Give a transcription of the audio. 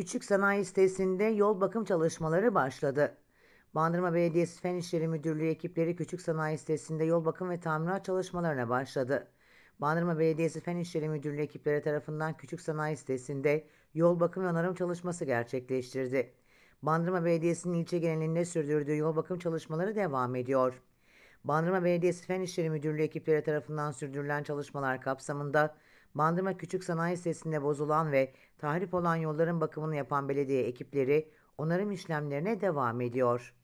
Küçük Sanayi sitesinde yol bakım çalışmaları başladı. Bandırma Belediyesi Fen İşleri Müdürlüğü ekipleri Küçük Sanayi sitesinde yol bakım ve tamirat çalışmalarına başladı. Bandırma Belediyesi Fen İşleri Müdürlüğü ekipleri tarafından Küçük Sanayi sitesinde yol bakım ve onarım çalışması gerçekleştirdi. Bandırma Belediyesi'nin ilçe genelinde sürdürdüğü yol bakım çalışmaları devam ediyor. Bandırma Belediyesi Fen İşleri Müdürlüğü ekipleri tarafından sürdürülen çalışmalar kapsamında Bandırma Küçük Sanayi Sitesi'nde bozulan ve tahrip olan yolların bakımını yapan belediye ekipleri onarım işlemlerine devam ediyor.